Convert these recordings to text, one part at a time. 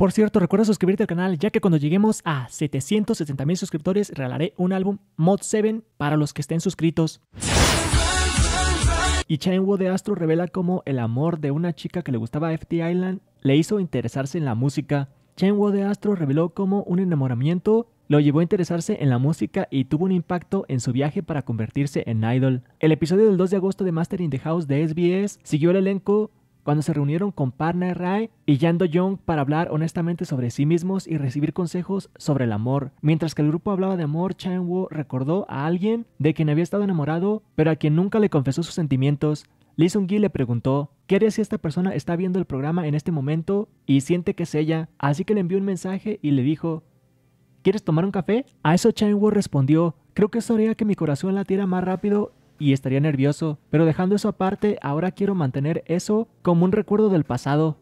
Por cierto, recuerda suscribirte al canal, ya que cuando lleguemos a 760,000 mil suscriptores, regalaré un álbum Mod 7 para los que estén suscritos. Y Chen de Astro revela cómo el amor de una chica que le gustaba FT Island le hizo interesarse en la música. Chen de Astro reveló cómo un enamoramiento lo llevó a interesarse en la música y tuvo un impacto en su viaje para convertirse en idol. El episodio del 2 de agosto de Master in the House de SBS siguió el elenco cuando se reunieron con partner Rai y Yando Young para hablar honestamente sobre sí mismos y recibir consejos sobre el amor. Mientras que el grupo hablaba de amor, Chan Woo recordó a alguien de quien había estado enamorado, pero a quien nunca le confesó sus sentimientos. Lee Sung Gi le preguntó, ¿qué haría si esta persona está viendo el programa en este momento y siente que es ella? Así que le envió un mensaje y le dijo, ¿quieres tomar un café? A eso Chan Woo respondió, creo que eso haría que mi corazón latiera más rápido y estaría nervioso, pero dejando eso aparte, ahora quiero mantener eso como un recuerdo del pasado.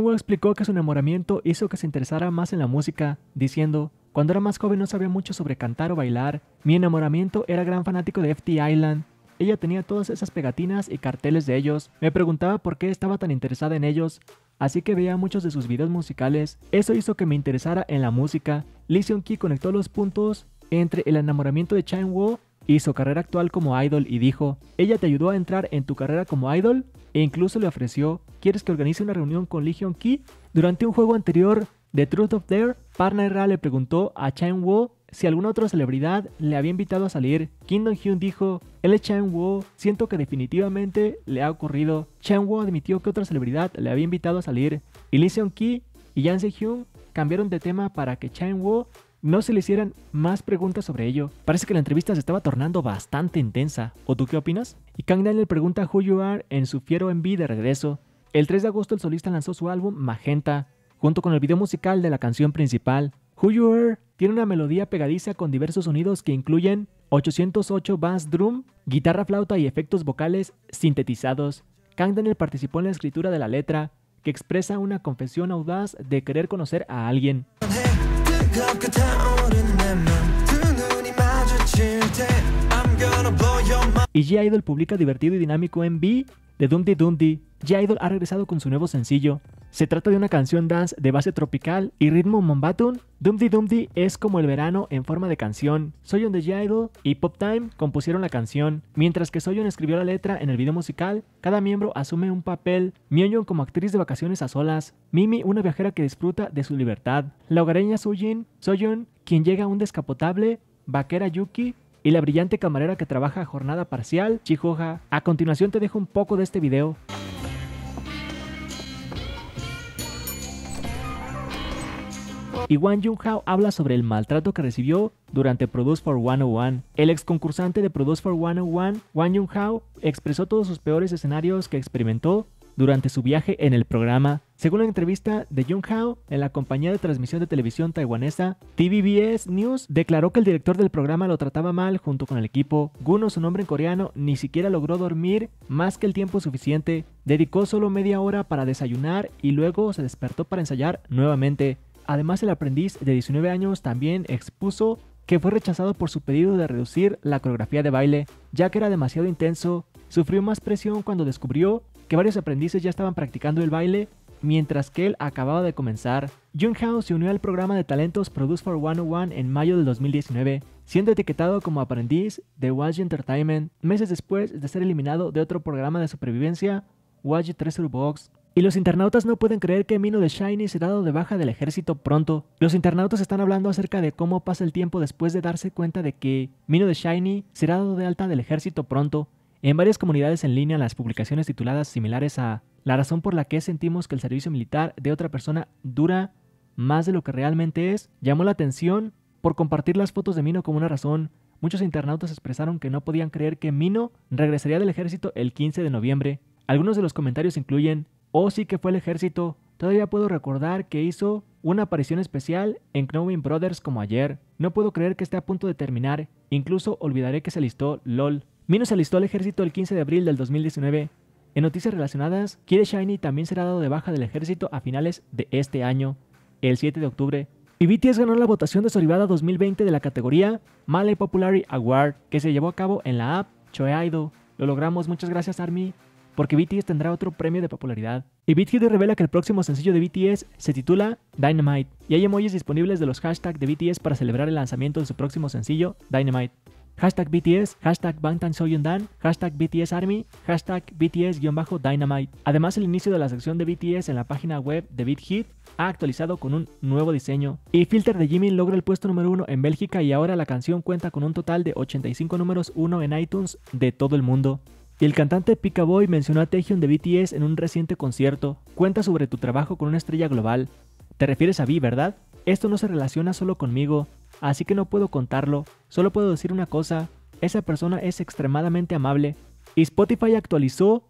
Wo explicó que su enamoramiento hizo que se interesara más en la música, diciendo, cuando era más joven no sabía mucho sobre cantar o bailar, mi enamoramiento era gran fanático de FT Island, ella tenía todas esas pegatinas y carteles de ellos. Me preguntaba por qué estaba tan interesada en ellos, así que veía muchos de sus videos musicales. Eso hizo que me interesara en la música. Lee Seung Ki conectó los puntos entre el enamoramiento de Chan hizo carrera actual como idol y dijo, ella te ayudó a entrar en tu carrera como idol e incluso le ofreció, ¿quieres que organice una reunión con Lee Hyun Ki? Durante un juego anterior de Truth of Dare, partner le preguntó a Chen Wo si alguna otra celebridad le había invitado a salir. dong Hyun dijo, él es Chen Wo, siento que definitivamente le ha ocurrido. Chen Wo admitió que otra celebridad le había invitado a salir. Y Lee key Ki y Yang Se Hyun cambiaron de tema para que Chen Wo no se le hicieran más preguntas sobre ello. Parece que la entrevista se estaba tornando bastante intensa. ¿O tú qué opinas? Y Kang Daniel pregunta Who You Are en su fiero en de regreso. El 3 de agosto el solista lanzó su álbum Magenta, junto con el video musical de la canción principal. Who You Are tiene una melodía pegadiza con diversos sonidos que incluyen 808 bass drum, guitarra flauta y efectos vocales sintetizados. Kang Daniel participó en la escritura de la letra, que expresa una confesión audaz de querer conocer a alguien. Y G-Idol publica divertido y dinámico en B de Dundi Dundi. G-Idol ha regresado con su nuevo sencillo se trata de una canción dance de base tropical y ritmo mombatun. Dumdi Dumdi es como el verano en forma de canción. Soyon de Idol y Pop Time compusieron la canción. Mientras que Soyon escribió la letra en el video musical, cada miembro asume un papel. Myeonyeon como actriz de vacaciones a solas. Mimi una viajera que disfruta de su libertad. La hogareña Sujin, Soyeon quien llega a un descapotable. Vaquera Yuki y la brillante camarera que trabaja a jornada parcial, Chihoja. A continuación te dejo un poco de este video. y Wang Jung-hao habla sobre el maltrato que recibió durante Produce for 101. El ex concursante de Produce for 101, Wang Jung-hao, expresó todos sus peores escenarios que experimentó durante su viaje en el programa. Según la entrevista de Jung Hao en la compañía de transmisión de televisión taiwanesa TVBS News, declaró que el director del programa lo trataba mal junto con el equipo. Guno, su nombre en coreano, ni siquiera logró dormir más que el tiempo suficiente. Dedicó solo media hora para desayunar y luego se despertó para ensayar nuevamente. Además, el aprendiz de 19 años también expuso que fue rechazado por su pedido de reducir la coreografía de baile, ya que era demasiado intenso. Sufrió más presión cuando descubrió que varios aprendices ya estaban practicando el baile mientras que él acababa de comenzar. Jung Hao se unió al programa de talentos Produce for 101 en mayo del 2019, siendo etiquetado como aprendiz de YG Entertainment meses después de ser eliminado de otro programa de supervivencia, YG Treasure Box. Y los internautas no pueden creer que Mino de Shiny será dado de baja del ejército pronto. Los internautas están hablando acerca de cómo pasa el tiempo después de darse cuenta de que Mino de Shiny será dado de alta del ejército pronto. En varias comunidades en línea las publicaciones tituladas similares a La razón por la que sentimos que el servicio militar de otra persona dura más de lo que realmente es llamó la atención por compartir las fotos de Mino como una razón muchos internautas expresaron que no podían creer que Mino regresaría del ejército el 15 de noviembre. Algunos de los comentarios incluyen, o oh, sí que fue el ejército, todavía puedo recordar que hizo una aparición especial en Knowing Brothers como ayer. No puedo creer que esté a punto de terminar, incluso olvidaré que se alistó LOL. Mino se alistó al ejército el 15 de abril del 2019. En noticias relacionadas, Kid Shiny también será dado de baja del ejército a finales de este año, el 7 de octubre. Y BTS ganó la votación de Solivada 2020 de la categoría Malay Popularity Award, que se llevó a cabo en la app Choeido. Lo logramos, muchas gracias Army porque BTS tendrá otro premio de popularidad. Y BitHit revela que el próximo sencillo de BTS se titula Dynamite, y hay emojis disponibles de los hashtags de BTS para celebrar el lanzamiento de su próximo sencillo, Dynamite. Hashtag BTS, hashtag Bangtan Dan, hashtag BTS Army, hashtag BTS-Dynamite. Además, el inicio de la sección de BTS en la página web de BitHit ha actualizado con un nuevo diseño. Y Filter de Jimmy logra el puesto número 1 en Bélgica y ahora la canción cuenta con un total de 85 números 1 en iTunes de todo el mundo. Y el cantante Pika Boy mencionó a Taehyun de BTS en un reciente concierto. Cuenta sobre tu trabajo con una estrella global. Te refieres a mí, ¿verdad? Esto no se relaciona solo conmigo, así que no puedo contarlo. Solo puedo decir una cosa, esa persona es extremadamente amable. Y Spotify actualizó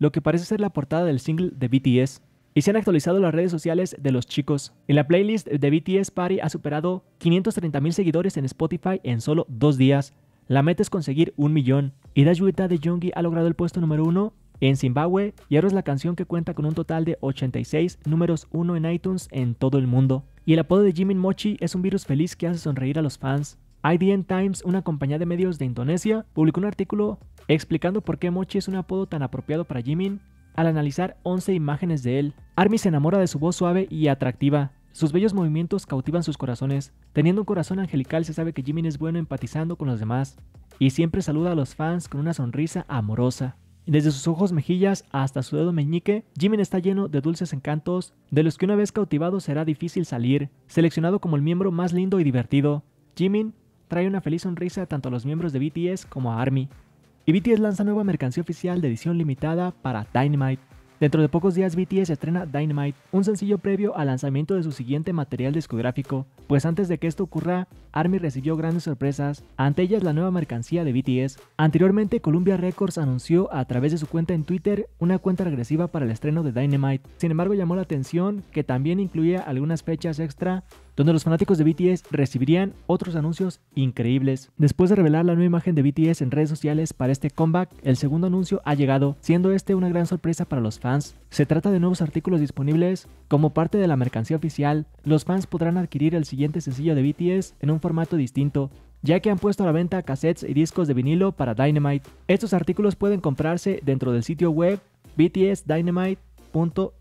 lo que parece ser la portada del single de BTS. Y se han actualizado las redes sociales de los chicos. En la playlist de BTS Party ha superado 530.000 seguidores en Spotify en solo dos días. La meta es conseguir un millón. Y Yuita de Jungi ha logrado el puesto número uno en Zimbabue y ahora es la canción que cuenta con un total de 86 números 1 en iTunes en todo el mundo. Y el apodo de Jimin Mochi es un virus feliz que hace sonreír a los fans. IDN Times, una compañía de medios de Indonesia, publicó un artículo explicando por qué Mochi es un apodo tan apropiado para Jimin al analizar 11 imágenes de él. Army se enamora de su voz suave y atractiva, sus bellos movimientos cautivan sus corazones. Teniendo un corazón angelical se sabe que Jimin es bueno empatizando con los demás y siempre saluda a los fans con una sonrisa amorosa. Desde sus ojos mejillas hasta su dedo meñique, Jimin está lleno de dulces encantos, de los que una vez cautivado será difícil salir. Seleccionado como el miembro más lindo y divertido, Jimin trae una feliz sonrisa tanto a los miembros de BTS como a ARMY. Y BTS lanza nueva mercancía oficial de edición limitada para Dynamite. Dentro de pocos días BTS estrena Dynamite, un sencillo previo al lanzamiento de su siguiente material discográfico, pues antes de que esto ocurra, ARMY recibió grandes sorpresas, ante ellas la nueva mercancía de BTS. Anteriormente, Columbia Records anunció a través de su cuenta en Twitter una cuenta regresiva para el estreno de Dynamite, sin embargo llamó la atención que también incluía algunas fechas extra donde los fanáticos de BTS recibirían otros anuncios increíbles. Después de revelar la nueva imagen de BTS en redes sociales para este comeback, el segundo anuncio ha llegado, siendo este una gran sorpresa para los fans se trata de nuevos artículos disponibles como parte de la mercancía oficial. Los fans podrán adquirir el siguiente sencillo de BTS en un formato distinto, ya que han puesto a la venta cassettes y discos de vinilo para Dynamite. Estos artículos pueden comprarse dentro del sitio web btsdynamite.us.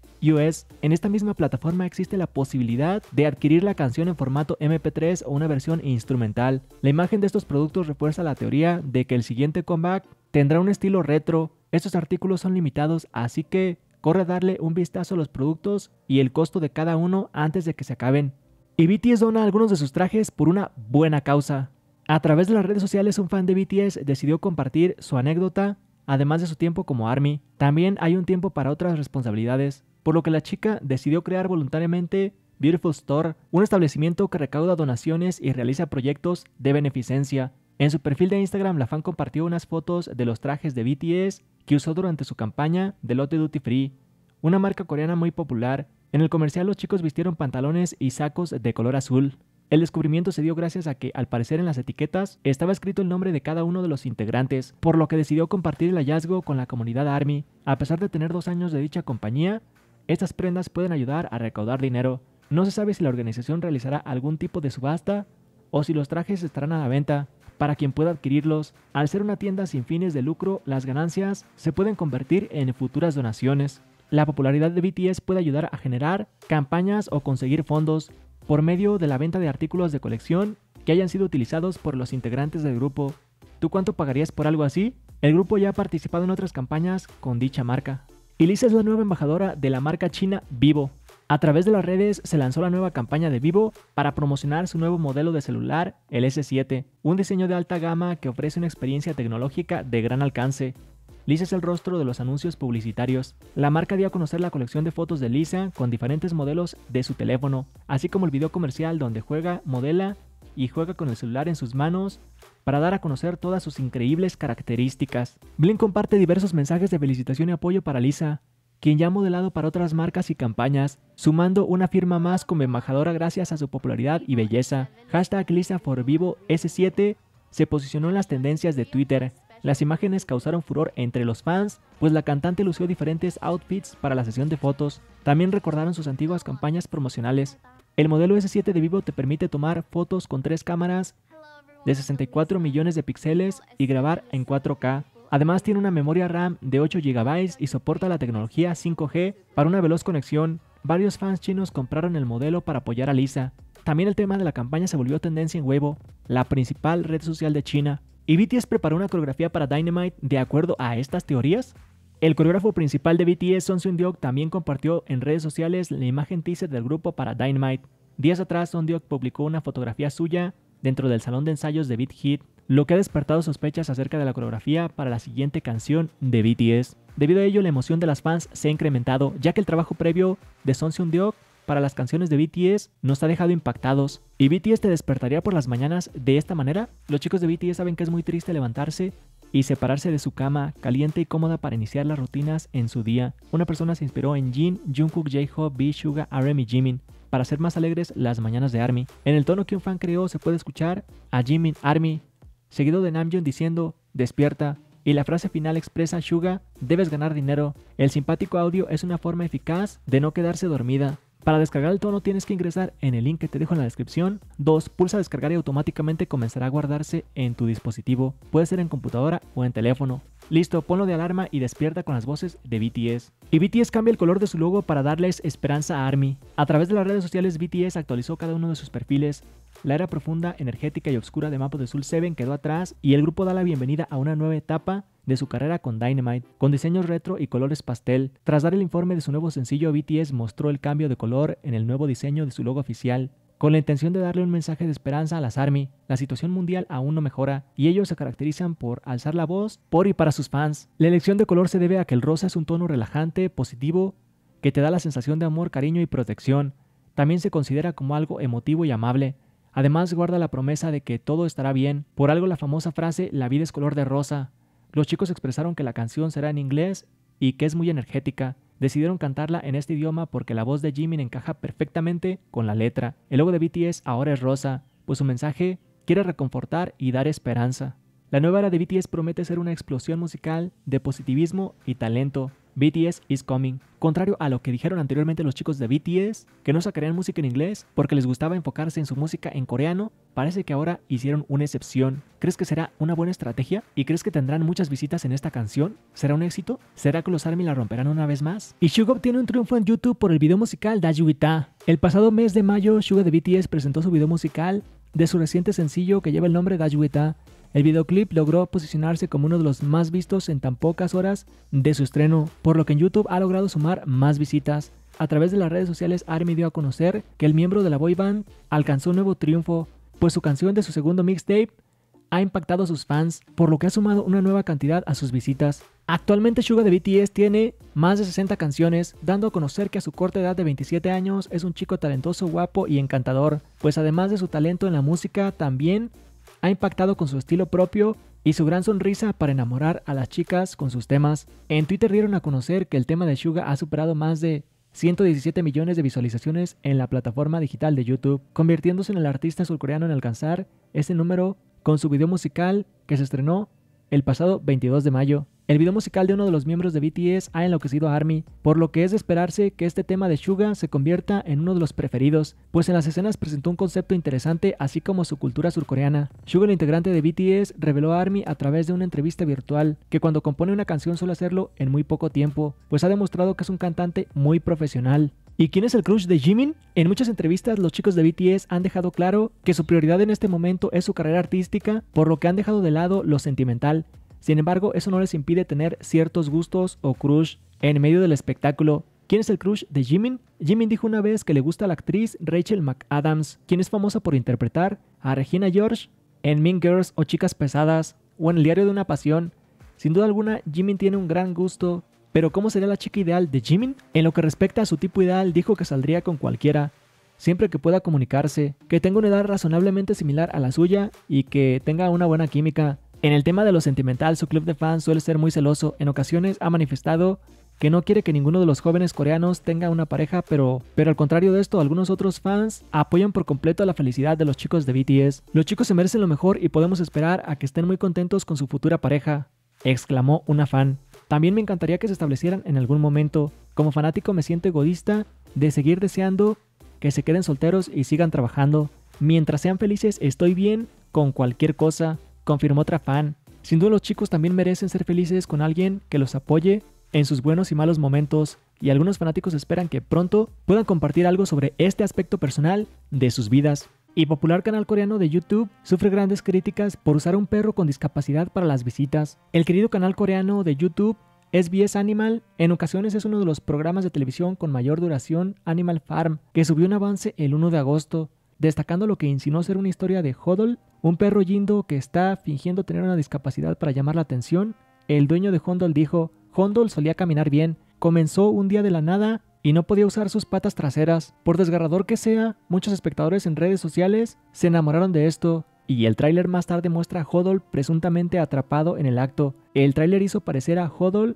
En esta misma plataforma existe la posibilidad de adquirir la canción en formato MP3 o una versión instrumental. La imagen de estos productos refuerza la teoría de que el siguiente comeback Tendrá un estilo retro, estos artículos son limitados, así que corre a darle un vistazo a los productos y el costo de cada uno antes de que se acaben. Y BTS dona algunos de sus trajes por una buena causa. A través de las redes sociales un fan de BTS decidió compartir su anécdota, además de su tiempo como ARMY. También hay un tiempo para otras responsabilidades, por lo que la chica decidió crear voluntariamente Beautiful Store, un establecimiento que recauda donaciones y realiza proyectos de beneficencia. En su perfil de Instagram, la fan compartió unas fotos de los trajes de BTS que usó durante su campaña de Lotte Duty Free, una marca coreana muy popular. En el comercial los chicos vistieron pantalones y sacos de color azul. El descubrimiento se dio gracias a que, al parecer en las etiquetas, estaba escrito el nombre de cada uno de los integrantes, por lo que decidió compartir el hallazgo con la comunidad ARMY. A pesar de tener dos años de dicha compañía, estas prendas pueden ayudar a recaudar dinero. No se sabe si la organización realizará algún tipo de subasta o si los trajes estarán a la venta, para quien pueda adquirirlos. Al ser una tienda sin fines de lucro, las ganancias se pueden convertir en futuras donaciones. La popularidad de BTS puede ayudar a generar campañas o conseguir fondos por medio de la venta de artículos de colección que hayan sido utilizados por los integrantes del grupo. ¿Tú cuánto pagarías por algo así? El grupo ya ha participado en otras campañas con dicha marca. Y Lisa es la nueva embajadora de la marca china Vivo, a través de las redes se lanzó la nueva campaña de Vivo para promocionar su nuevo modelo de celular, el S7, un diseño de alta gama que ofrece una experiencia tecnológica de gran alcance. Lisa es el rostro de los anuncios publicitarios. La marca dio a conocer la colección de fotos de Lisa con diferentes modelos de su teléfono, así como el video comercial donde juega, modela y juega con el celular en sus manos para dar a conocer todas sus increíbles características. Blink comparte diversos mensajes de felicitación y apoyo para Lisa, quien ya ha modelado para otras marcas y campañas, sumando una firma más como embajadora gracias a su popularidad y belleza. Hashtag Lisa S7 se posicionó en las tendencias de Twitter. Las imágenes causaron furor entre los fans, pues la cantante lució diferentes outfits para la sesión de fotos. También recordaron sus antiguas campañas promocionales. El modelo S7 de Vivo te permite tomar fotos con tres cámaras de 64 millones de píxeles y grabar en 4K. Además tiene una memoria RAM de 8 GB y soporta la tecnología 5G para una veloz conexión. Varios fans chinos compraron el modelo para apoyar a Lisa. También el tema de la campaña se volvió tendencia en Weibo, la principal red social de China. ¿Y BTS preparó una coreografía para Dynamite de acuerdo a estas teorías? El coreógrafo principal de BTS, Son Seung Diok, también compartió en redes sociales la imagen teaser del grupo para Dynamite. Días atrás, Son Diok publicó una fotografía suya dentro del salón de ensayos de Beat Hit, lo que ha despertado sospechas acerca de la coreografía para la siguiente canción de BTS. Debido a ello, la emoción de las fans se ha incrementado, ya que el trabajo previo de Son Seung Deok para las canciones de BTS nos ha dejado impactados. ¿Y BTS te despertaría por las mañanas de esta manera? Los chicos de BTS saben que es muy triste levantarse y separarse de su cama caliente y cómoda para iniciar las rutinas en su día. Una persona se inspiró en Jin, Jungkook, J-Hope, B, Suga, RM y Jimin para hacer más alegres las mañanas de ARMY. En el tono que un fan creó se puede escuchar a Jimin ARMY, seguido de Namjoon diciendo, despierta, y la frase final expresa Suga, debes ganar dinero. El simpático audio es una forma eficaz de no quedarse dormida. Para descargar el tono tienes que ingresar en el link que te dejo en la descripción. 2. Pulsa descargar y automáticamente comenzará a guardarse en tu dispositivo. Puede ser en computadora o en teléfono. Listo, ponlo de alarma y despierta con las voces de BTS. Y BTS cambia el color de su logo para darles esperanza a ARMY. A través de las redes sociales, BTS actualizó cada uno de sus perfiles. La era profunda, energética y oscura de Mapo de Soul 7 quedó atrás y el grupo da la bienvenida a una nueva etapa de su carrera con Dynamite, con diseños retro y colores pastel. Tras dar el informe de su nuevo sencillo, BTS mostró el cambio de color en el nuevo diseño de su logo oficial. Con la intención de darle un mensaje de esperanza a las Army, la situación mundial aún no mejora y ellos se caracterizan por alzar la voz por y para sus fans. La elección de color se debe a que el rosa es un tono relajante, positivo, que te da la sensación de amor, cariño y protección. También se considera como algo emotivo y amable. Además guarda la promesa de que todo estará bien. Por algo la famosa frase La vida es color de rosa. Los chicos expresaron que la canción será en inglés y que es muy energética. Decidieron cantarla en este idioma porque la voz de Jimin encaja perfectamente con la letra. El logo de BTS ahora es rosa, pues su mensaje quiere reconfortar y dar esperanza. La nueva era de BTS promete ser una explosión musical de positivismo y talento, BTS is coming. Contrario a lo que dijeron anteriormente los chicos de BTS, que no sacarían música en inglés porque les gustaba enfocarse en su música en coreano, parece que ahora hicieron una excepción. ¿Crees que será una buena estrategia? ¿Y crees que tendrán muchas visitas en esta canción? ¿Será un éxito? ¿Será que los ARMY la romperán una vez más? Y Suga obtiene un triunfo en YouTube por el video musical yuita El pasado mes de mayo, Suga de BTS presentó su video musical de su reciente sencillo que lleva el nombre Dajuita, el videoclip logró posicionarse como uno de los más vistos en tan pocas horas de su estreno, por lo que en YouTube ha logrado sumar más visitas. A través de las redes sociales, Army dio a conocer que el miembro de la boy band alcanzó un nuevo triunfo, pues su canción de su segundo mixtape ha impactado a sus fans, por lo que ha sumado una nueva cantidad a sus visitas. Actualmente Suga de BTS tiene más de 60 canciones, dando a conocer que a su corta edad de 27 años es un chico talentoso, guapo y encantador, pues además de su talento en la música, también ha impactado con su estilo propio y su gran sonrisa para enamorar a las chicas con sus temas. En Twitter dieron a conocer que el tema de Suga ha superado más de 117 millones de visualizaciones en la plataforma digital de YouTube, convirtiéndose en el artista surcoreano en alcanzar ese número con su video musical que se estrenó el pasado 22 de mayo, el video musical de uno de los miembros de BTS ha enloquecido a ARMY, por lo que es de esperarse que este tema de Suga se convierta en uno de los preferidos, pues en las escenas presentó un concepto interesante así como su cultura surcoreana. Suga, el integrante de BTS, reveló a ARMY a través de una entrevista virtual que cuando compone una canción suele hacerlo en muy poco tiempo, pues ha demostrado que es un cantante muy profesional. ¿Y quién es el crush de Jimin? En muchas entrevistas los chicos de BTS han dejado claro que su prioridad en este momento es su carrera artística, por lo que han dejado de lado lo sentimental. Sin embargo, eso no les impide tener ciertos gustos o crush en medio del espectáculo. ¿Quién es el crush de Jimin? Jimin dijo una vez que le gusta la actriz Rachel McAdams, quien es famosa por interpretar a Regina George en Mean Girls o Chicas Pesadas o en El Diario de una Pasión. Sin duda alguna, Jimin tiene un gran gusto pero ¿cómo sería la chica ideal de Jimin? En lo que respecta a su tipo ideal, dijo que saldría con cualquiera, siempre que pueda comunicarse, que tenga una edad razonablemente similar a la suya y que tenga una buena química. En el tema de lo sentimental, su club de fans suele ser muy celoso, en ocasiones ha manifestado que no quiere que ninguno de los jóvenes coreanos tenga una pareja, pero, pero al contrario de esto, algunos otros fans apoyan por completo la felicidad de los chicos de BTS. Los chicos se merecen lo mejor y podemos esperar a que estén muy contentos con su futura pareja, exclamó una fan. También me encantaría que se establecieran en algún momento. Como fanático me siento egoísta de seguir deseando que se queden solteros y sigan trabajando. Mientras sean felices estoy bien con cualquier cosa, confirmó otra fan. Sin duda los chicos también merecen ser felices con alguien que los apoye en sus buenos y malos momentos y algunos fanáticos esperan que pronto puedan compartir algo sobre este aspecto personal de sus vidas y popular canal coreano de YouTube sufre grandes críticas por usar un perro con discapacidad para las visitas. El querido canal coreano de YouTube SBS Animal en ocasiones es uno de los programas de televisión con mayor duración, Animal Farm, que subió un avance el 1 de agosto, destacando lo que insinuó ser una historia de Hodol, un perro yindo que está fingiendo tener una discapacidad para llamar la atención. El dueño de Hondol dijo, Hondol solía caminar bien, comenzó un día de la nada y no podía usar sus patas traseras. Por desgarrador que sea, muchos espectadores en redes sociales se enamoraron de esto. Y el tráiler más tarde muestra a Hodol presuntamente atrapado en el acto. El tráiler hizo parecer a Hodol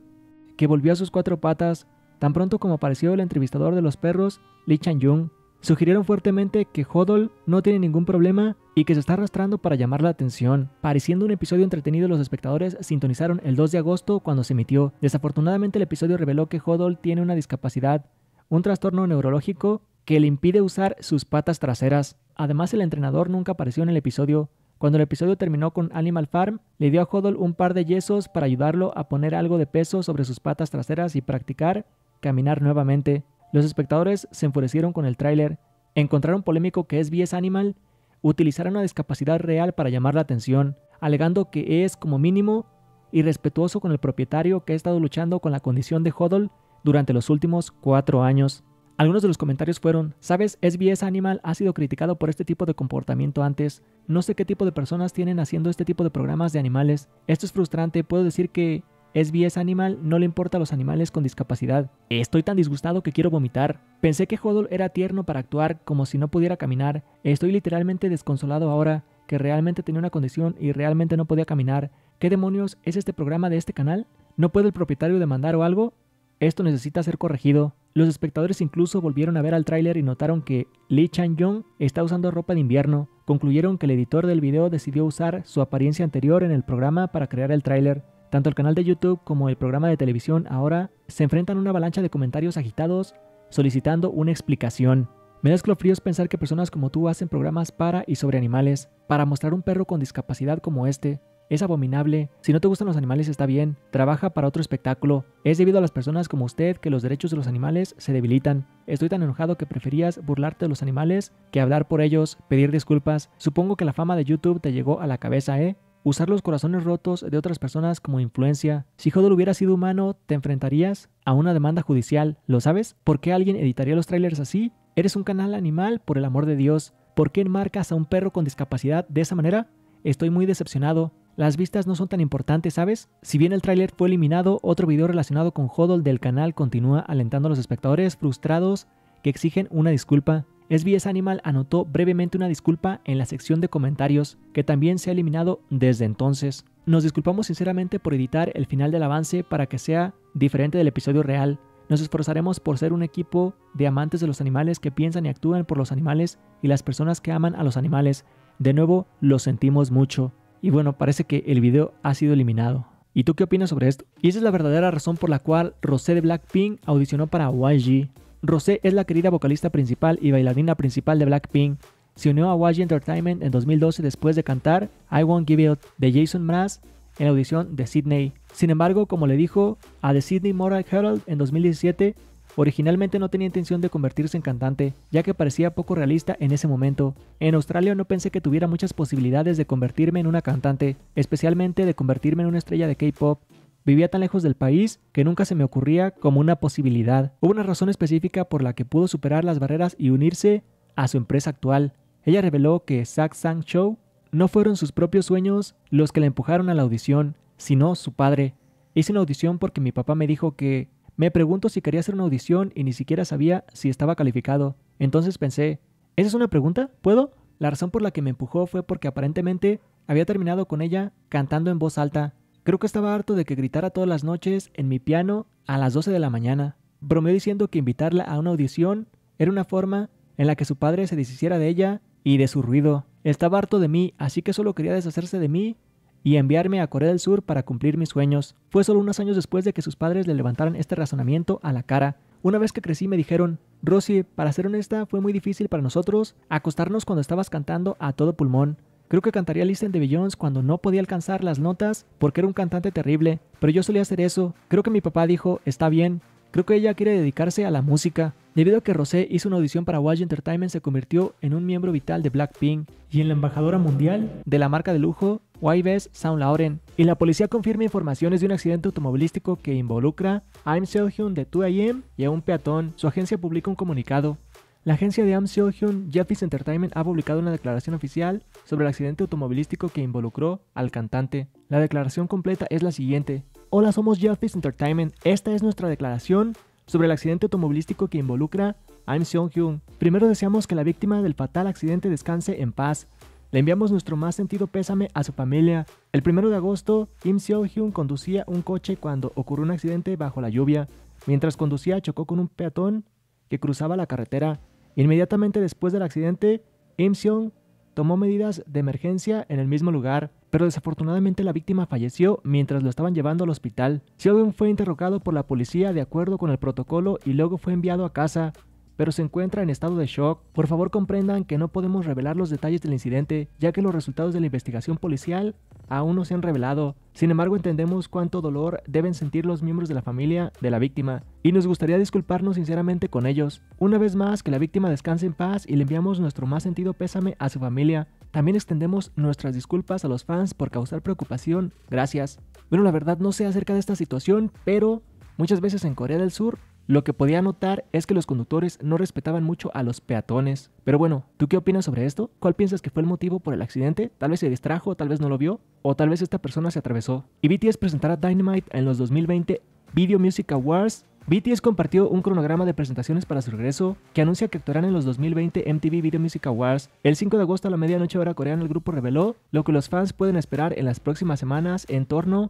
que volvió a sus cuatro patas tan pronto como apareció el entrevistador de los perros, Lee Chan-jung. Sugirieron fuertemente que Hodol no tiene ningún problema y que se está arrastrando para llamar la atención. Pareciendo un episodio entretenido, los espectadores sintonizaron el 2 de agosto cuando se emitió. Desafortunadamente el episodio reveló que Hodol tiene una discapacidad un trastorno neurológico que le impide usar sus patas traseras. Además, el entrenador nunca apareció en el episodio. Cuando el episodio terminó con Animal Farm, le dio a Hoddle un par de yesos para ayudarlo a poner algo de peso sobre sus patas traseras y practicar caminar nuevamente. Los espectadores se enfurecieron con el tráiler, encontraron polémico que es bies animal, utilizaron una discapacidad real para llamar la atención, alegando que es como mínimo irrespetuoso con el propietario que ha estado luchando con la condición de Hoddle durante los últimos cuatro años. Algunos de los comentarios fueron, ¿sabes? SBS Animal ha sido criticado por este tipo de comportamiento antes. No sé qué tipo de personas tienen haciendo este tipo de programas de animales. Esto es frustrante, puedo decir que SBS Animal no le importa a los animales con discapacidad. Estoy tan disgustado que quiero vomitar. Pensé que Hodol era tierno para actuar como si no pudiera caminar. Estoy literalmente desconsolado ahora que realmente tenía una condición y realmente no podía caminar. ¿Qué demonios es este programa de este canal? ¿No puede el propietario demandar o algo? Esto necesita ser corregido. Los espectadores incluso volvieron a ver al tráiler y notaron que Lee Chan-young está usando ropa de invierno. Concluyeron que el editor del video decidió usar su apariencia anterior en el programa para crear el tráiler. Tanto el canal de YouTube como el programa de televisión ahora se enfrentan a una avalancha de comentarios agitados solicitando una explicación. Me da escalofríos pensar que personas como tú hacen programas para y sobre animales, para mostrar un perro con discapacidad como este, es abominable, si no te gustan los animales está bien, trabaja para otro espectáculo, es debido a las personas como usted que los derechos de los animales se debilitan. Estoy tan enojado que preferías burlarte de los animales que hablar por ellos, pedir disculpas. Supongo que la fama de YouTube te llegó a la cabeza, ¿eh? usar los corazones rotos de otras personas como influencia. Si Hodor hubiera sido humano, ¿te enfrentarías a una demanda judicial? ¿Lo sabes? ¿Por qué alguien editaría los trailers así? ¿Eres un canal animal, por el amor de Dios? ¿Por qué enmarcas a un perro con discapacidad de esa manera? Estoy muy decepcionado las vistas no son tan importantes, ¿sabes? Si bien el tráiler fue eliminado, otro video relacionado con Hodol del canal continúa alentando a los espectadores frustrados que exigen una disculpa. SBS Animal anotó brevemente una disculpa en la sección de comentarios, que también se ha eliminado desde entonces. Nos disculpamos sinceramente por editar el final del avance para que sea diferente del episodio real. Nos esforzaremos por ser un equipo de amantes de los animales que piensan y actúan por los animales y las personas que aman a los animales. De nuevo, lo sentimos mucho. Y bueno, parece que el video ha sido eliminado. ¿Y tú qué opinas sobre esto? Y esa es la verdadera razón por la cual Rosé de Blackpink audicionó para YG. Rosé es la querida vocalista principal y bailarina principal de Blackpink. Se unió a YG Entertainment en 2012 después de cantar I Won't Give It de Jason Mraz en la audición de Sydney. Sin embargo, como le dijo a The Sydney Moral Herald en 2017, Originalmente no tenía intención de convertirse en cantante, ya que parecía poco realista en ese momento. En Australia no pensé que tuviera muchas posibilidades de convertirme en una cantante, especialmente de convertirme en una estrella de K-pop. Vivía tan lejos del país que nunca se me ocurría como una posibilidad. Hubo una razón específica por la que pudo superar las barreras y unirse a su empresa actual. Ella reveló que Zack Sang Show no fueron sus propios sueños los que la empujaron a la audición, sino su padre. Hice una audición porque mi papá me dijo que me pregunto si quería hacer una audición y ni siquiera sabía si estaba calificado. Entonces pensé, ¿esa es una pregunta? ¿Puedo? La razón por la que me empujó fue porque aparentemente había terminado con ella cantando en voz alta. Creo que estaba harto de que gritara todas las noches en mi piano a las 12 de la mañana. Bromeó diciendo que invitarla a una audición era una forma en la que su padre se deshiciera de ella y de su ruido. Estaba harto de mí, así que solo quería deshacerse de mí y enviarme a Corea del Sur para cumplir mis sueños. Fue solo unos años después de que sus padres le levantaran este razonamiento a la cara. Una vez que crecí me dijeron, Rosy, para ser honesta fue muy difícil para nosotros acostarnos cuando estabas cantando a todo pulmón. Creo que cantaría Listen de Billions cuando no podía alcanzar las notas porque era un cantante terrible, pero yo solía hacer eso. Creo que mi papá dijo, está bien, creo que ella quiere dedicarse a la música. Debido a que Rosé hizo una audición para YG Entertainment, se convirtió en un miembro vital de Blackpink y en la embajadora mundial de la marca de lujo YBS Sound Lauren. Y la policía confirma informaciones de un accidente automovilístico que involucra a Im seo de 2AM y a un peatón. Su agencia publica un comunicado. La agencia de Am Seo-hyun, Entertainment, ha publicado una declaración oficial sobre el accidente automovilístico que involucró al cantante. La declaración completa es la siguiente. Hola, somos Jeffys Entertainment. Esta es nuestra declaración sobre el accidente automovilístico que involucra a Im Seong-hyun. Primero deseamos que la víctima del fatal accidente descanse en paz. Le enviamos nuestro más sentido pésame a su familia. El 1 de agosto, Im Seong-hyun conducía un coche cuando ocurrió un accidente bajo la lluvia. Mientras conducía, chocó con un peatón que cruzaba la carretera. Inmediatamente después del accidente, Im Seong tomó medidas de emergencia en el mismo lugar, pero desafortunadamente la víctima falleció mientras lo estaban llevando al hospital. Sheldon fue interrogado por la policía de acuerdo con el protocolo y luego fue enviado a casa, pero se encuentra en estado de shock. Por favor comprendan que no podemos revelar los detalles del incidente, ya que los resultados de la investigación policial aún no se han revelado. Sin embargo, entendemos cuánto dolor deben sentir los miembros de la familia de la víctima, y nos gustaría disculparnos sinceramente con ellos. Una vez más, que la víctima descanse en paz y le enviamos nuestro más sentido pésame a su familia. También extendemos nuestras disculpas a los fans por causar preocupación. Gracias. Bueno, la verdad no sé acerca de esta situación, pero muchas veces en Corea del Sur lo que podía notar es que los conductores no respetaban mucho a los peatones. Pero bueno, ¿tú qué opinas sobre esto? ¿Cuál piensas que fue el motivo por el accidente? Tal vez se distrajo, tal vez no lo vio, o tal vez esta persona se atravesó. Y BTS presentará Dynamite en los 2020 Video Music Awards. BTS compartió un cronograma de presentaciones para su regreso que anuncia que actuarán en los 2020 MTV Video Music Awards. El 5 de agosto a la medianoche hora coreana el grupo reveló lo que los fans pueden esperar en las próximas semanas en torno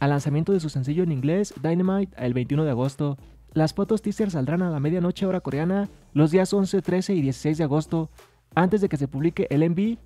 al lanzamiento de su sencillo en inglés Dynamite el 21 de agosto. Las fotos teaser saldrán a la medianoche hora coreana los días 11, 13 y 16 de agosto, antes de que se publique el MV.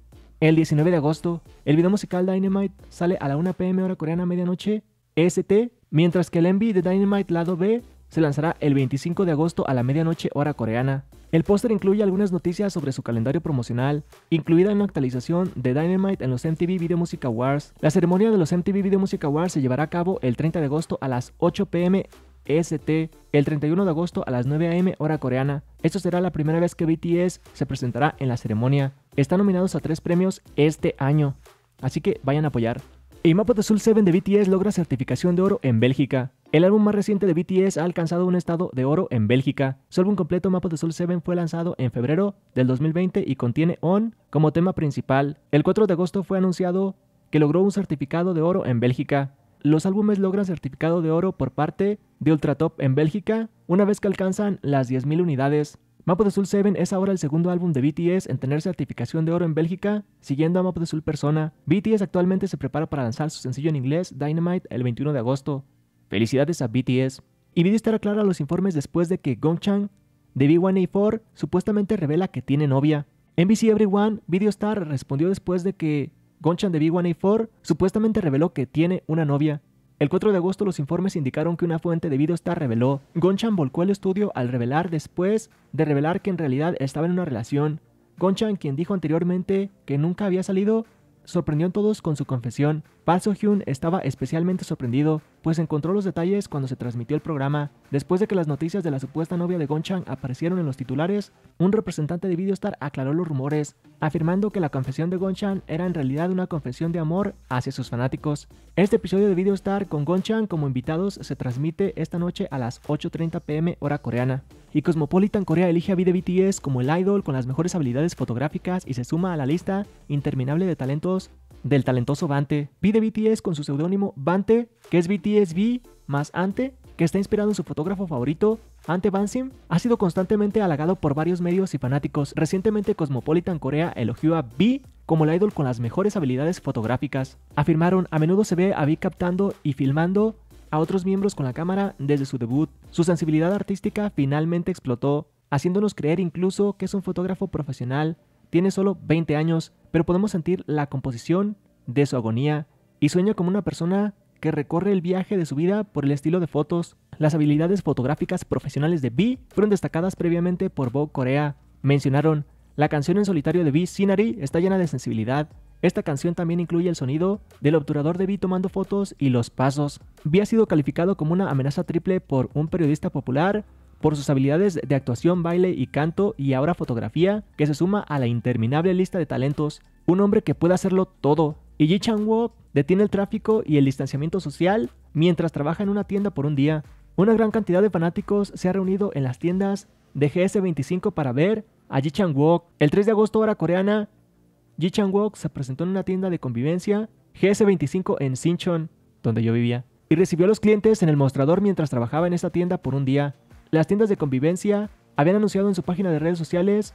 El 19 de agosto, el video musical Dynamite sale a la 1 pm hora coreana medianoche e ST, mientras que el MV de Dynamite lado B se lanzará el 25 de agosto a la medianoche hora coreana. El póster incluye algunas noticias sobre su calendario promocional, incluida una actualización de Dynamite en los MTV Video Music Awards. La ceremonia de los MTV Video Music Awards se llevará a cabo el 30 de agosto a las 8 pm e ST el 31 de agosto a las 9 am hora coreana. Esto será la primera vez que BTS se presentará en la ceremonia. Están nominados a tres premios este año, así que vayan a apoyar. Y Mapa de Soul 7 de BTS logra certificación de oro en Bélgica. El álbum más reciente de BTS ha alcanzado un estado de oro en Bélgica. Su álbum completo Mapa de Soul 7 fue lanzado en febrero del 2020 y contiene On como tema principal. El 4 de agosto fue anunciado que logró un certificado de oro en Bélgica los álbumes logran certificado de oro por parte de Ultratop en Bélgica una vez que alcanzan las 10.000 unidades. Map de the 7 es ahora el segundo álbum de BTS en tener certificación de oro en Bélgica, siguiendo a Map de the Persona. BTS actualmente se prepara para lanzar su sencillo en inglés Dynamite el 21 de agosto. Felicidades a BTS. Y video estará los informes después de que Gongchang de B1A4 supuestamente revela que tiene novia. NBC Everyone, Video Star respondió después de que Gonchan de b 1 4 supuestamente reveló que tiene una novia. El 4 de agosto los informes indicaron que una fuente de está reveló. Gonchan volcó el estudio al revelar después de revelar que en realidad estaba en una relación. Gonchan, quien dijo anteriormente que nunca había salido, sorprendió a todos con su confesión. Paso Hyun estaba especialmente sorprendido, pues encontró los detalles cuando se transmitió el programa. Después de que las noticias de la supuesta novia de Gonchan aparecieron en los titulares, un representante de Videostar aclaró los rumores, afirmando que la confesión de Gonchan era en realidad una confesión de amor hacia sus fanáticos. Este episodio de Videostar con Gonchan como invitados se transmite esta noche a las 8.30 pm hora coreana. Y Cosmopolitan Corea elige a B de BTS como el idol con las mejores habilidades fotográficas y se suma a la lista interminable de talentos del talentoso Bante. de BTS con su seudónimo Bante, que es BTS V más Ante, que está inspirado en su fotógrafo favorito, ante Bansim ha sido constantemente halagado por varios medios y fanáticos. Recientemente Cosmopolitan Corea elogió a B como la idol con las mejores habilidades fotográficas. Afirmaron, a menudo se ve a B captando y filmando a otros miembros con la cámara desde su debut. Su sensibilidad artística finalmente explotó, haciéndonos creer incluso que es un fotógrafo profesional tiene solo 20 años, pero podemos sentir la composición de su agonía y sueña como una persona que recorre el viaje de su vida por el estilo de fotos. Las habilidades fotográficas profesionales de B fueron destacadas previamente por Vogue Corea. Mencionaron, la canción en solitario de B, Sinari, está llena de sensibilidad. Esta canción también incluye el sonido del obturador de B tomando fotos y los pasos. B ha sido calificado como una amenaza triple por un periodista popular, por sus habilidades de actuación, baile y canto y ahora fotografía, que se suma a la interminable lista de talentos, un hombre que puede hacerlo todo. Y Ji Chang-wook detiene el tráfico y el distanciamiento social mientras trabaja en una tienda por un día. Una gran cantidad de fanáticos se ha reunido en las tiendas de GS25 para ver a Ji Chang-wook. El 3 de agosto, hora coreana, Ji Chang-wook se presentó en una tienda de convivencia GS25 en Sinchon, donde yo vivía, y recibió a los clientes en el mostrador mientras trabajaba en esta tienda por un día. Las tiendas de convivencia habían anunciado en su página de redes sociales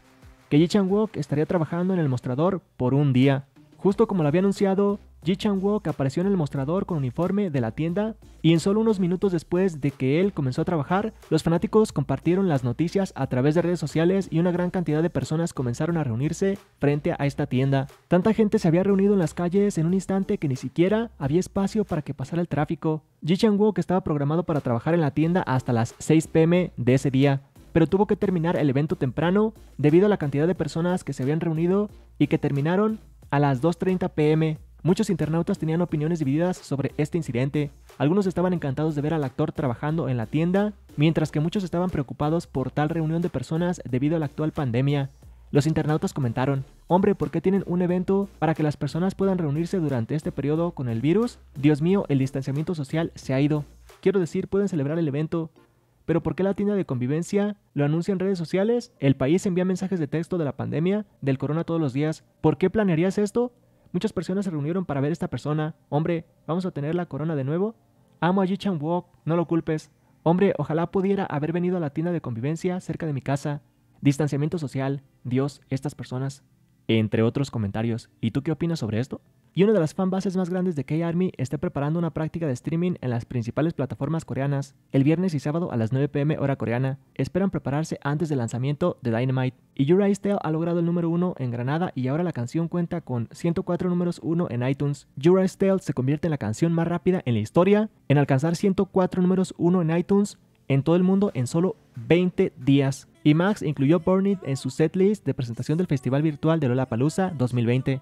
que Yi Chan Wok estaría trabajando en el mostrador por un día. Justo como lo había anunciado Ji Chang-wook apareció en el mostrador con uniforme de la tienda y en solo unos minutos después de que él comenzó a trabajar, los fanáticos compartieron las noticias a través de redes sociales y una gran cantidad de personas comenzaron a reunirse frente a esta tienda. Tanta gente se había reunido en las calles en un instante que ni siquiera había espacio para que pasara el tráfico. Ji Chang-wook estaba programado para trabajar en la tienda hasta las 6 pm de ese día, pero tuvo que terminar el evento temprano debido a la cantidad de personas que se habían reunido y que terminaron a las 2.30 pm Muchos internautas tenían opiniones divididas sobre este incidente. Algunos estaban encantados de ver al actor trabajando en la tienda, mientras que muchos estaban preocupados por tal reunión de personas debido a la actual pandemia. Los internautas comentaron, hombre, ¿por qué tienen un evento para que las personas puedan reunirse durante este periodo con el virus? Dios mío, el distanciamiento social se ha ido. Quiero decir, pueden celebrar el evento, pero ¿por qué la tienda de convivencia lo anuncia en redes sociales? El país envía mensajes de texto de la pandemia, del corona todos los días. ¿Por qué planearías esto? Muchas personas se reunieron para ver a esta persona. Hombre, ¿vamos a tener la corona de nuevo? Amo a Ji Chan Wok, no lo culpes. Hombre, ojalá pudiera haber venido a la tienda de convivencia cerca de mi casa. Distanciamiento social, Dios, estas personas. Entre otros comentarios. ¿Y tú qué opinas sobre esto? y una de las fanbases más grandes de K-Army está preparando una práctica de streaming en las principales plataformas coreanas. El viernes y sábado a las 9 pm hora coreana esperan prepararse antes del lanzamiento de Dynamite. Y Eyes Tale ha logrado el número 1 en Granada y ahora la canción cuenta con 104 números 1 en iTunes. Eyes Tale se convierte en la canción más rápida en la historia en alcanzar 104 números 1 en iTunes en todo el mundo en solo 20 días. Y Max incluyó Burn It en su setlist de presentación del Festival Virtual de Lollapalooza 2020.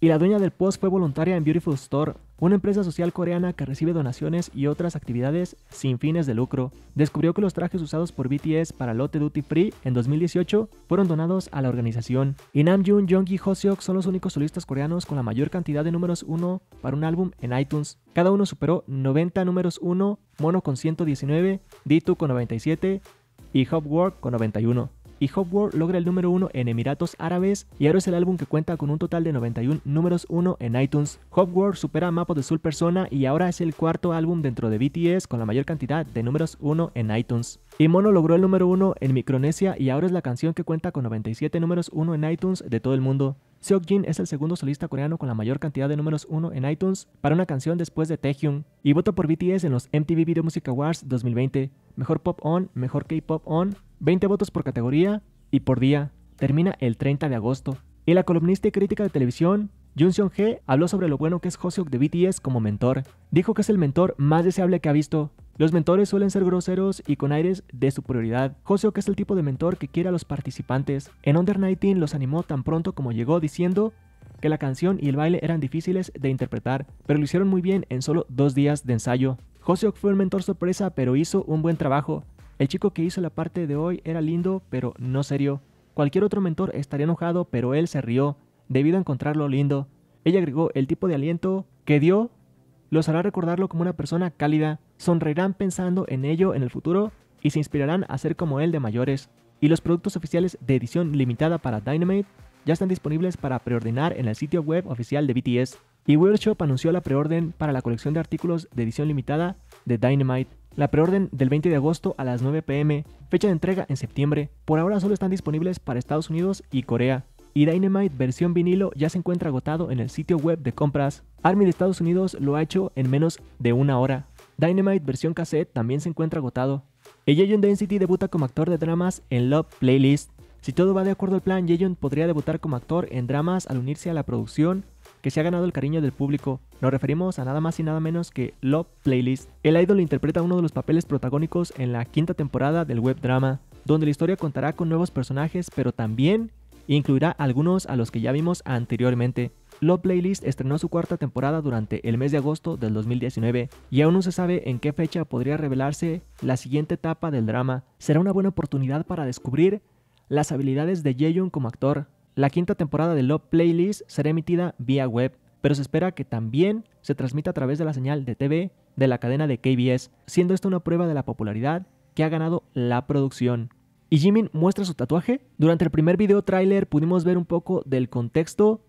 y la dueña del post fue voluntaria en Beautiful Store, una empresa social coreana que recibe donaciones y otras actividades sin fines de lucro. Descubrió que los trajes usados por BTS para Lotte Duty Free en 2018 fueron donados a la organización. Y Namjoon, Jungkook y Hoseok son los únicos solistas coreanos con la mayor cantidad de números 1 para un álbum en iTunes. Cada uno superó 90 números 1, Mono con 119, D2 con 97 y Hopwork con 91 y World logra el número 1 en Emiratos Árabes y ahora es el álbum que cuenta con un total de 91 números 1 en iTunes. World supera Mapo de Soul Persona y ahora es el cuarto álbum dentro de BTS con la mayor cantidad de números 1 en iTunes. Y Mono logró el número 1 en Micronesia y ahora es la canción que cuenta con 97 números 1 en iTunes de todo el mundo. Seokjin es el segundo solista coreano con la mayor cantidad de números 1 en iTunes para una canción después de Taehyung y voto por BTS en los MTV Video Music Awards 2020. Mejor Pop On, Mejor K-Pop On, 20 votos por categoría y por día. Termina el 30 de agosto. Y la columnista y crítica de televisión, Jun Seong hee habló sobre lo bueno que es Hoseok de BTS como mentor. Dijo que es el mentor más deseable que ha visto. Los mentores suelen ser groseros y con aires de superioridad. Hoseok es el tipo de mentor que quiere a los participantes. En Under 19 los animó tan pronto como llegó diciendo que la canción y el baile eran difíciles de interpretar, pero lo hicieron muy bien en solo dos días de ensayo. Hoseok fue un mentor sorpresa, pero hizo un buen trabajo. El chico que hizo la parte de hoy era lindo, pero no serio. Cualquier otro mentor estaría enojado, pero él se rió, debido a encontrarlo lindo. Ella agregó, el tipo de aliento que dio los hará recordarlo como una persona cálida, sonreirán pensando en ello en el futuro y se inspirarán a ser como él de mayores. Y los productos oficiales de edición limitada para Dynamite ya están disponibles para preordenar en el sitio web oficial de BTS. Y Workshop anunció la preorden para la colección de artículos de edición limitada de Dynamite. La preorden del 20 de agosto a las 9 pm, fecha de entrega en septiembre, por ahora solo están disponibles para Estados Unidos y Corea. Y Dynamite versión vinilo ya se encuentra agotado en el sitio web de compras. Army de Estados Unidos lo ha hecho en menos de una hora. Dynamite versión cassette también se encuentra agotado. Jaejon Density debuta como actor de dramas en Love Playlist. Si todo va de acuerdo al plan, Yeon podría debutar como actor en dramas al unirse a la producción que se ha ganado el cariño del público. Nos referimos a nada más y nada menos que Love Playlist. El idol interpreta uno de los papeles protagónicos en la quinta temporada del web drama, donde la historia contará con nuevos personajes, pero también incluirá algunos a los que ya vimos anteriormente. Love Playlist estrenó su cuarta temporada durante el mes de agosto del 2019 y aún no se sabe en qué fecha podría revelarse la siguiente etapa del drama. Será una buena oportunidad para descubrir las habilidades de Jaehyun como actor, la quinta temporada de Love Playlist será emitida vía web, pero se espera que también se transmita a través de la señal de TV de la cadena de KBS, siendo esto una prueba de la popularidad que ha ganado la producción. Y Jimin muestra su tatuaje. Durante el primer video tráiler pudimos ver un poco del contexto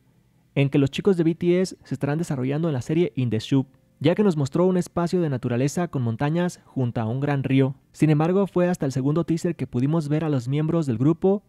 en que los chicos de BTS se estarán desarrollando en la serie In The Shoop, ya que nos mostró un espacio de naturaleza con montañas junto a un gran río. Sin embargo, fue hasta el segundo teaser que pudimos ver a los miembros del grupo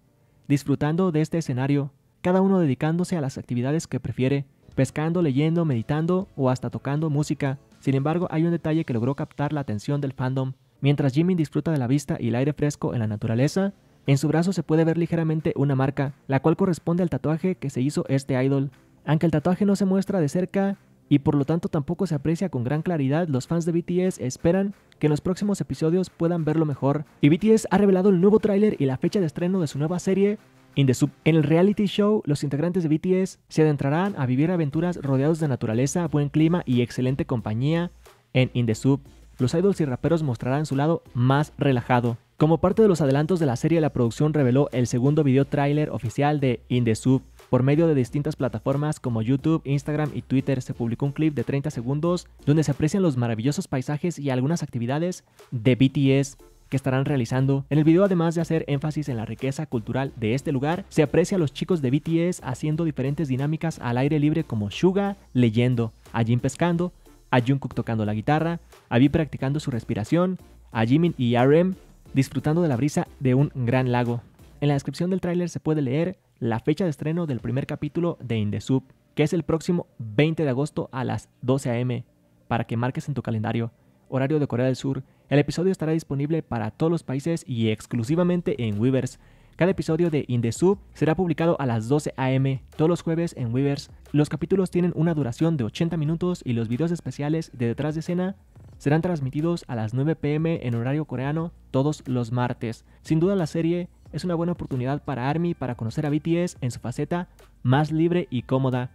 disfrutando de este escenario, cada uno dedicándose a las actividades que prefiere, pescando, leyendo, meditando o hasta tocando música. Sin embargo, hay un detalle que logró captar la atención del fandom. Mientras Jimmy disfruta de la vista y el aire fresco en la naturaleza, en su brazo se puede ver ligeramente una marca, la cual corresponde al tatuaje que se hizo este idol. Aunque el tatuaje no se muestra de cerca, y por lo tanto tampoco se aprecia con gran claridad, los fans de BTS esperan que en los próximos episodios puedan verlo mejor. Y BTS ha revelado el nuevo tráiler y la fecha de estreno de su nueva serie. In the Sub. En el reality show, los integrantes de BTS se adentrarán a vivir aventuras rodeados de naturaleza, buen clima y excelente compañía. En In the Sub, los idols y raperos mostrarán su lado más relajado. Como parte de los adelantos de la serie, la producción reveló el segundo video tráiler oficial de In the Sub, por medio de distintas plataformas como YouTube, Instagram y Twitter se publicó un clip de 30 segundos donde se aprecian los maravillosos paisajes y algunas actividades de BTS que estarán realizando. En el video, además de hacer énfasis en la riqueza cultural de este lugar, se aprecia a los chicos de BTS haciendo diferentes dinámicas al aire libre como Suga leyendo, a pescando, a Jungkook tocando la guitarra, a V practicando su respiración, a Jimin y RM disfrutando de la brisa de un gran lago. En la descripción del tráiler se puede leer la fecha de estreno del primer capítulo de Indesub, que es el próximo 20 de agosto a las 12 a.m., para que marques en tu calendario, horario de Corea del Sur. El episodio estará disponible para todos los países y exclusivamente en Weavers. Cada episodio de In The será publicado a las 12 am todos los jueves en Weavers. Los capítulos tienen una duración de 80 minutos y los videos especiales de detrás de escena serán transmitidos a las 9 pm en horario coreano todos los martes. Sin duda la serie es una buena oportunidad para Army para conocer a BTS en su faceta más libre y cómoda.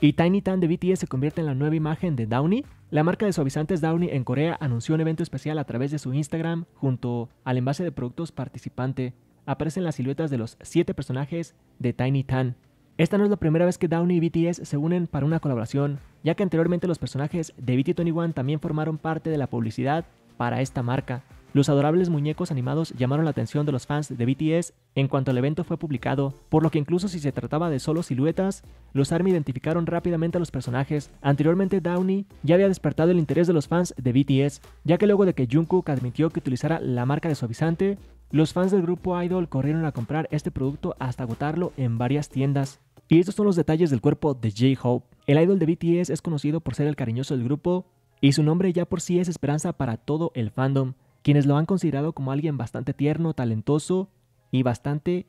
Y Tiny Tan de BTS se convierte en la nueva imagen de Downy. La marca de suavizantes Downy en Corea anunció un evento especial a través de su Instagram junto al envase de productos participante. Aparecen las siluetas de los siete personajes de Tiny Tan. Esta no es la primera vez que Downy y BTS se unen para una colaboración, ya que anteriormente los personajes de BT21 también formaron parte de la publicidad para esta marca. Los adorables muñecos animados llamaron la atención de los fans de BTS en cuanto el evento fue publicado, por lo que incluso si se trataba de solo siluetas, los ARMY identificaron rápidamente a los personajes. Anteriormente Downey ya había despertado el interés de los fans de BTS, ya que luego de que Jungkook admitió que utilizara la marca de suavizante, los fans del grupo Idol corrieron a comprar este producto hasta agotarlo en varias tiendas. Y estos son los detalles del cuerpo de J-Hope. El idol de BTS es conocido por ser el cariñoso del grupo y su nombre ya por sí es esperanza para todo el fandom quienes lo han considerado como alguien bastante tierno, talentoso y bastante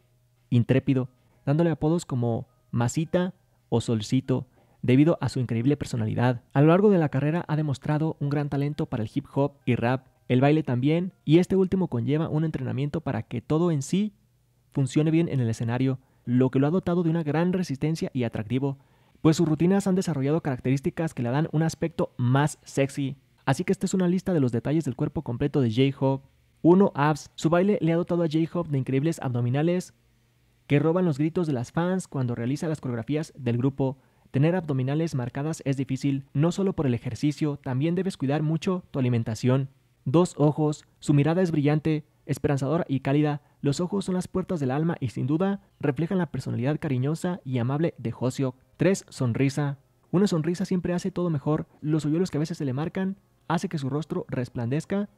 intrépido, dándole apodos como Masita o Solcito, debido a su increíble personalidad. A lo largo de la carrera ha demostrado un gran talento para el hip hop y rap, el baile también, y este último conlleva un entrenamiento para que todo en sí funcione bien en el escenario, lo que lo ha dotado de una gran resistencia y atractivo, pues sus rutinas han desarrollado características que le dan un aspecto más sexy Así que esta es una lista de los detalles del cuerpo completo de J-Hope. 1. Abs. Su baile le ha dotado a J-Hope de increíbles abdominales que roban los gritos de las fans cuando realiza las coreografías del grupo. Tener abdominales marcadas es difícil, no solo por el ejercicio, también debes cuidar mucho tu alimentación. 2. ojos, su mirada es brillante, esperanzadora y cálida. Los ojos son las puertas del alma y sin duda reflejan la personalidad cariñosa y amable de Hoseok. 3. Sonrisa. Una sonrisa siempre hace todo mejor. Los hoyuelos que a veces se le marcan hace que su rostro resplandezca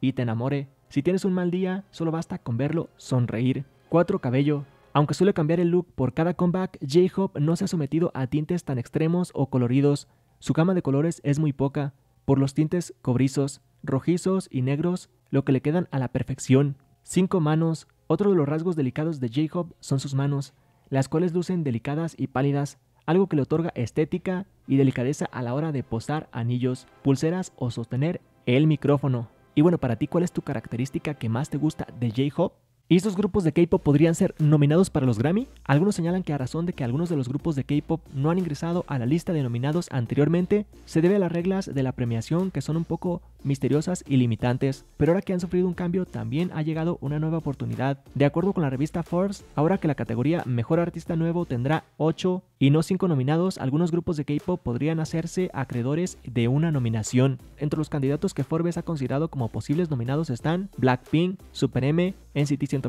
y te enamore. Si tienes un mal día, solo basta con verlo sonreír. 4. Cabello. Aunque suele cambiar el look por cada comeback, J-Hope no se ha sometido a tintes tan extremos o coloridos. Su gama de colores es muy poca, por los tintes cobrizos, rojizos y negros, lo que le quedan a la perfección. 5. Manos. Otro de los rasgos delicados de J-Hope son sus manos, las cuales lucen delicadas y pálidas, algo que le otorga estética y delicadeza a la hora de posar anillos, pulseras o sostener el micrófono. Y bueno, para ti, ¿cuál es tu característica que más te gusta de J-Hop? Y estos grupos de K-pop podrían ser nominados para los Grammy. Algunos señalan que a razón de que algunos de los grupos de K-pop no han ingresado a la lista de nominados anteriormente, se debe a las reglas de la premiación que son un poco misteriosas y limitantes. Pero ahora que han sufrido un cambio, también ha llegado una nueva oportunidad. De acuerdo con la revista Forbes, ahora que la categoría Mejor Artista Nuevo tendrá 8 y no 5 nominados, algunos grupos de K-pop podrían hacerse acreedores de una nominación. Entre los candidatos que Forbes ha considerado como posibles nominados están Blackpink, Super M, NCT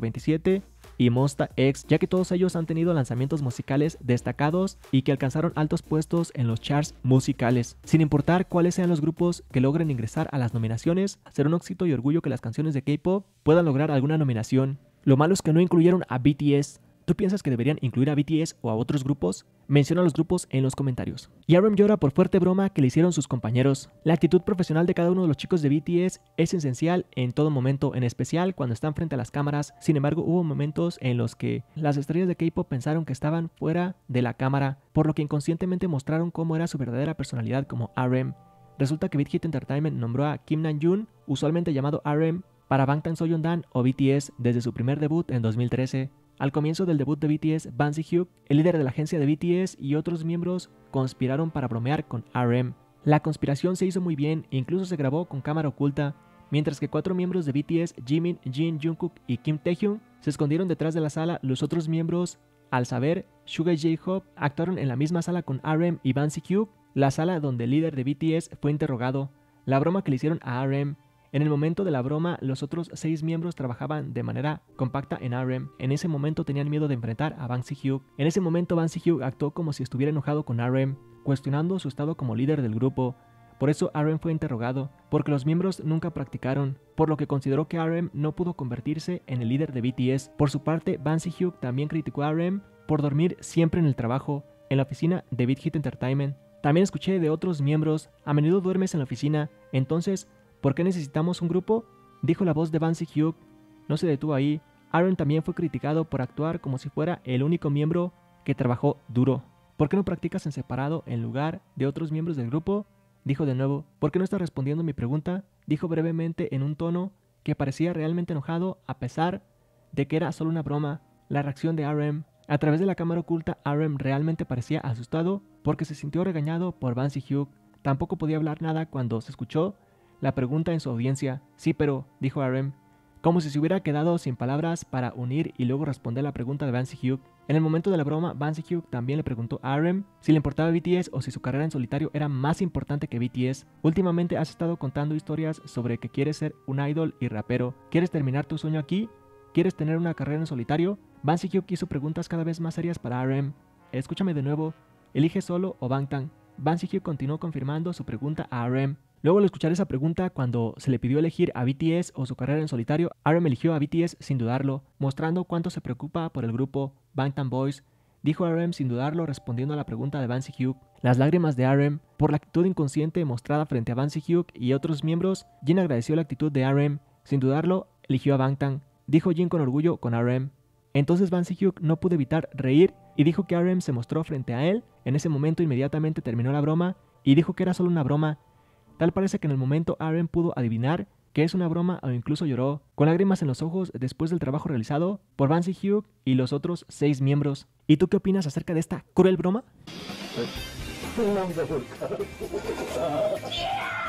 y Monsta X, ya que todos ellos han tenido lanzamientos musicales destacados y que alcanzaron altos puestos en los charts musicales. Sin importar cuáles sean los grupos que logren ingresar a las nominaciones, será un éxito y orgullo que las canciones de K-pop puedan lograr alguna nominación. Lo malo es que no incluyeron a BTS, ¿Tú piensas que deberían incluir a BTS o a otros grupos? Menciona los grupos en los comentarios. Y llora por fuerte broma que le hicieron sus compañeros. La actitud profesional de cada uno de los chicos de BTS es esencial en todo momento, en especial cuando están frente a las cámaras. Sin embargo, hubo momentos en los que las estrellas de K-pop pensaron que estaban fuera de la cámara, por lo que inconscientemente mostraron cómo era su verdadera personalidad como RM. Resulta que Big Entertainment nombró a Kim Namjoon, usualmente llamado RM, para Bangtan Dan o BTS desde su primer debut en 2013. Al comienzo del debut de BTS, Bansi Hugh, el líder de la agencia de BTS y otros miembros conspiraron para bromear con RM. La conspiración se hizo muy bien e incluso se grabó con cámara oculta, mientras que cuatro miembros de BTS, Jimin, Jin, Jungkook y Kim Taehyung, se escondieron detrás de la sala. Los otros miembros, al saber, Suga J Hope, actuaron en la misma sala con RM y Bansi Cube, la sala donde el líder de BTS fue interrogado. La broma que le hicieron a RM en el momento de la broma, los otros seis miembros trabajaban de manera compacta en RM. En ese momento tenían miedo de enfrentar a Banksy Hugh. En ese momento Banksy Hugh actuó como si estuviera enojado con RM, cuestionando su estado como líder del grupo. Por eso RM fue interrogado, porque los miembros nunca practicaron, por lo que consideró que RM no pudo convertirse en el líder de BTS. Por su parte, Banksy Hugh también criticó a RM por dormir siempre en el trabajo, en la oficina de Big Hit Entertainment. También escuché de otros miembros, a menudo duermes en la oficina, entonces ¿Por qué necesitamos un grupo? Dijo la voz de Vance Hugh. No se detuvo ahí. Aaron también fue criticado por actuar como si fuera el único miembro que trabajó duro. ¿Por qué no practicas en separado en lugar de otros miembros del grupo? Dijo de nuevo. ¿Por qué no estás respondiendo mi pregunta? Dijo brevemente en un tono que parecía realmente enojado a pesar de que era solo una broma. La reacción de Aaron, A través de la cámara oculta, Aaron realmente parecía asustado porque se sintió regañado por Vance Hugh. Tampoco podía hablar nada cuando se escuchó la pregunta en su audiencia. Sí, pero, dijo Arem, como si se hubiera quedado sin palabras para unir y luego responder la pregunta de Vance Hugh. En el momento de la broma, Vance Hugh también le preguntó a RM si le importaba BTS o si su carrera en solitario era más importante que BTS. Últimamente has estado contando historias sobre que quieres ser un idol y rapero. ¿Quieres terminar tu sueño aquí? ¿Quieres tener una carrera en solitario? Vance Hugh hizo preguntas cada vez más serias para RM. Escúchame de nuevo. ¿Elige solo o Bangtan? Vance Hugh continuó confirmando su pregunta a RM. Luego al escuchar esa pregunta, cuando se le pidió elegir a BTS o su carrera en solitario, RM eligió a BTS sin dudarlo, mostrando cuánto se preocupa por el grupo Bangtan Boys, dijo RM sin dudarlo respondiendo a la pregunta de Vance Hugh. Las lágrimas de RM por la actitud inconsciente mostrada frente a Vance Hugh y otros miembros, Jin agradeció la actitud de RM, sin dudarlo, eligió a Bangtan, dijo Jin con orgullo con RM. Entonces Vance Hugh no pudo evitar reír y dijo que RM se mostró frente a él. En ese momento inmediatamente terminó la broma y dijo que era solo una broma Tal parece que en el momento Aaron pudo adivinar que es una broma o incluso lloró, con lágrimas en los ojos después del trabajo realizado por Vance Hugh y los otros seis miembros. ¿Y tú qué opinas acerca de esta cruel broma?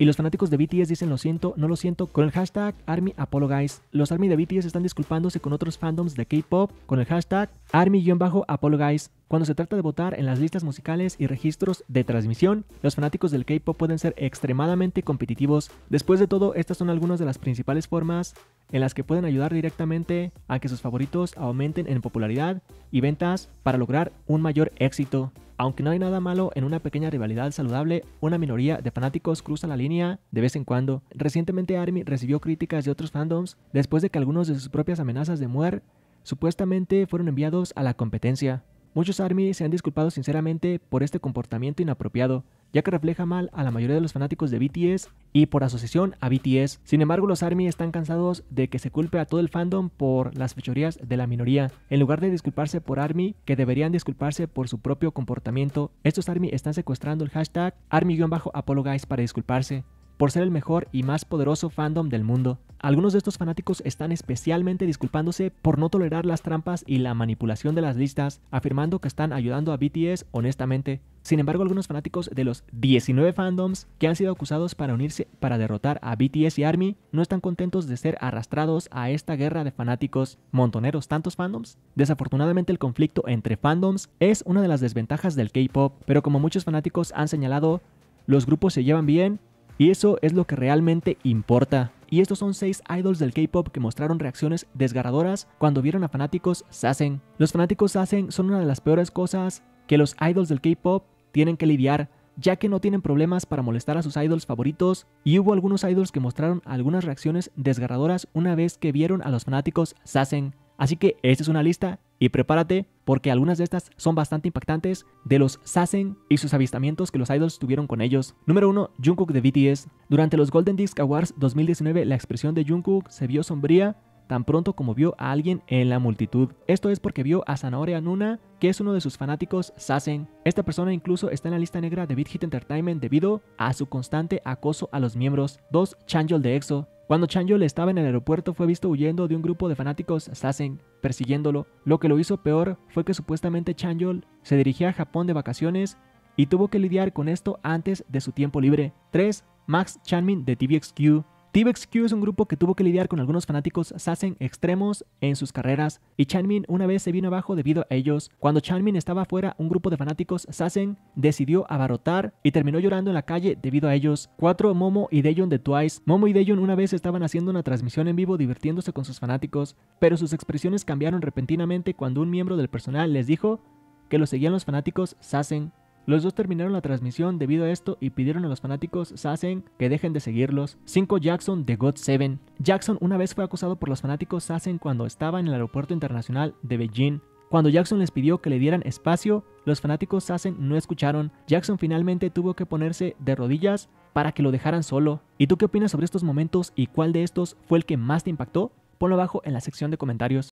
Y los fanáticos de BTS dicen lo siento, no lo siento, con el hashtag Army Apologize. Los Army de BTS están disculpándose con otros fandoms de K-Pop con el hashtag Army-Apologize. Cuando se trata de votar en las listas musicales y registros de transmisión, los fanáticos del K-Pop pueden ser extremadamente competitivos. Después de todo, estas son algunas de las principales formas en las que pueden ayudar directamente a que sus favoritos aumenten en popularidad y ventas para lograr un mayor éxito. Aunque no hay nada malo en una pequeña rivalidad saludable, una minoría de fanáticos cruza la línea de vez en cuando. Recientemente ARMY recibió críticas de otros fandoms después de que algunos de sus propias amenazas de muerte supuestamente fueron enviados a la competencia. Muchos ARMY se han disculpado sinceramente por este comportamiento inapropiado, ya que refleja mal a la mayoría de los fanáticos de BTS y por asociación a BTS. Sin embargo, los ARMY están cansados de que se culpe a todo el fandom por las fechorías de la minoría. En lugar de disculparse por ARMY, que deberían disculparse por su propio comportamiento, estos ARMY están secuestrando el hashtag army apologize para disculparse por ser el mejor y más poderoso fandom del mundo. Algunos de estos fanáticos están especialmente disculpándose por no tolerar las trampas y la manipulación de las listas, afirmando que están ayudando a BTS honestamente. Sin embargo, algunos fanáticos de los 19 fandoms que han sido acusados para unirse para derrotar a BTS y ARMY no están contentos de ser arrastrados a esta guerra de fanáticos montoneros tantos fandoms. Desafortunadamente el conflicto entre fandoms es una de las desventajas del K-Pop, pero como muchos fanáticos han señalado, los grupos se llevan bien y eso es lo que realmente importa. Y estos son 6 idols del K-pop que mostraron reacciones desgarradoras cuando vieron a fanáticos Sassen. Los fanáticos Sassen son una de las peores cosas que los idols del K-pop tienen que lidiar ya que no tienen problemas para molestar a sus idols favoritos y hubo algunos idols que mostraron algunas reacciones desgarradoras una vez que vieron a los fanáticos Sassen. Así que esta es una lista y prepárate porque algunas de estas son bastante impactantes de los Sassen y sus avistamientos que los idols tuvieron con ellos. Número 1. Jungkook de BTS. Durante los Golden Disc Awards 2019, la expresión de Jungkook se vio sombría tan pronto como vio a alguien en la multitud. Esto es porque vio a Zanahoria Nuna, que es uno de sus fanáticos, Sassen. Esta persona incluso está en la lista negra de BitHit Entertainment debido a su constante acoso a los miembros. 2. Changyol de EXO. Cuando Changyol estaba en el aeropuerto fue visto huyendo de un grupo de fanáticos Sassen persiguiéndolo. Lo que lo hizo peor fue que supuestamente Changyol se dirigía a Japón de vacaciones y tuvo que lidiar con esto antes de su tiempo libre. 3. Max Chanmin de TVXQ. TVXQ es un grupo que tuvo que lidiar con algunos fanáticos Sassen extremos en sus carreras y Chanmin una vez se vino abajo debido a ellos. Cuando Chanmin estaba afuera, un grupo de fanáticos Sassen decidió abarrotar y terminó llorando en la calle debido a ellos. Cuatro Momo y Dayon de Twice. Momo y Dayon una vez estaban haciendo una transmisión en vivo divirtiéndose con sus fanáticos, pero sus expresiones cambiaron repentinamente cuando un miembro del personal les dijo que lo seguían los fanáticos Sassen. Los dos terminaron la transmisión debido a esto y pidieron a los fanáticos Sassen que dejen de seguirlos. 5 Jackson de God 7. Jackson una vez fue acusado por los fanáticos Sassen cuando estaba en el aeropuerto internacional de Beijing. Cuando Jackson les pidió que le dieran espacio, los fanáticos Sassen no escucharon. Jackson finalmente tuvo que ponerse de rodillas para que lo dejaran solo. ¿Y tú qué opinas sobre estos momentos y cuál de estos fue el que más te impactó? Ponlo abajo en la sección de comentarios.